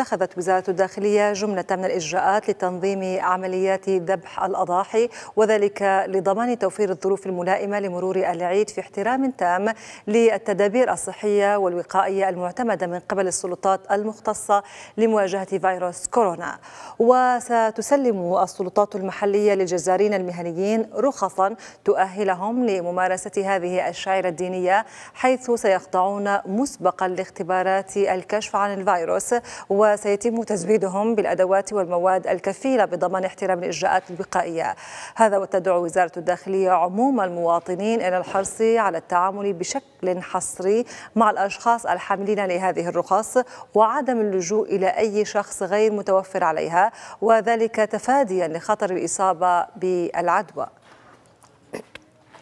اتخذت وزارة الداخلية جملة من الإجراءات لتنظيم عمليات ذبح الأضاحي وذلك لضمان توفير الظروف الملائمة لمرور العيد في احترام تام للتدابير الصحية والوقائية المعتمدة من قبل السلطات المختصة لمواجهة فيروس كورونا وستسلم السلطات المحلية للجزارين المهنيين رخصا تؤهلهم لممارسة هذه الشعيرة الدينية حيث سيخضعون مسبقا لاختبارات الكشف عن الفيروس و وسيتم تزويدهم بالأدوات والمواد الكفيلة بضمان احترام الإجراءات الوقائية هذا وتدعو وزارة الداخلية عموم المواطنين إلى الحرص على التعامل بشكل حصري مع الأشخاص الحاملين لهذه الرخص وعدم اللجوء إلى أي شخص غير متوفر عليها وذلك تفاديا لخطر الإصابة بالعدوى